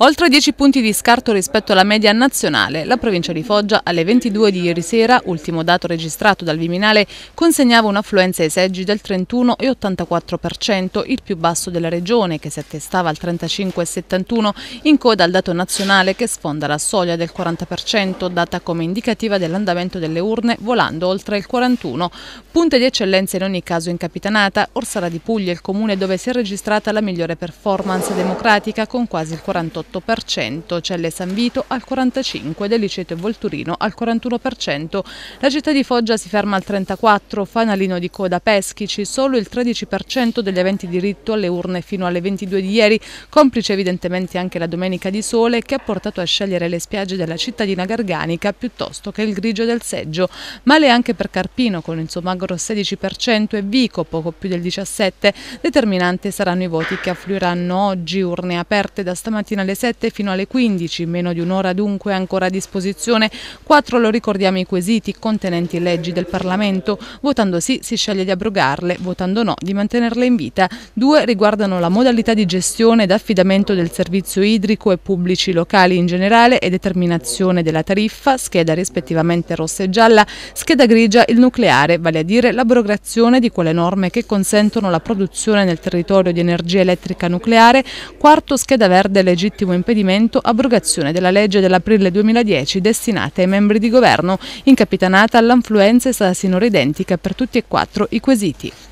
Oltre 10 punti di scarto rispetto alla media nazionale, la provincia di Foggia alle 22 di ieri sera, ultimo dato registrato dal Viminale, consegnava un'affluenza ai seggi del 31,84%, il più basso della regione che si attestava al 35,71% in coda al dato nazionale che sfonda la soglia del 40%, data come indicativa dell'andamento delle urne volando oltre il 41%. Punte di eccellenza in ogni caso in Capitanata, Orsara di Puglia, il comune dove si è registrata la migliore performance democratica con quasi il 48%. 48%, Celle San Vito al 45%, Deliceto e Volturino al 41%. La città di Foggia si ferma al 34%, fanalino di coda Peschici, solo il 13% degli aventi diritto alle urne fino alle 22 di ieri, complice evidentemente anche la domenica di sole che ha portato a scegliere le spiagge della cittadina garganica piuttosto che il grigio del seggio. Male anche per Carpino con il suo magro 16% e Vico poco più del 17%, determinante saranno i voti che affluiranno oggi, urne aperte da stamattina alle 7 fino alle 15, meno di un'ora dunque ancora a disposizione. Quattro, lo ricordiamo, i quesiti contenenti leggi del Parlamento. Votando sì si sceglie di abrogarle, votando no di mantenerle in vita. Due riguardano la modalità di gestione ed affidamento del servizio idrico e pubblici locali in generale e determinazione della tariffa, scheda rispettivamente rossa e gialla, scheda grigia il nucleare, vale a dire l'abrogazione di quelle norme che consentono la produzione nel territorio di energia elettrica nucleare, quarto scheda verde legittimo ultimo impedimento abrogazione della legge dell'aprile 2010 destinata ai membri di governo, incapitanata all'anfluenza e sarà sinora identica per tutti e quattro i quesiti.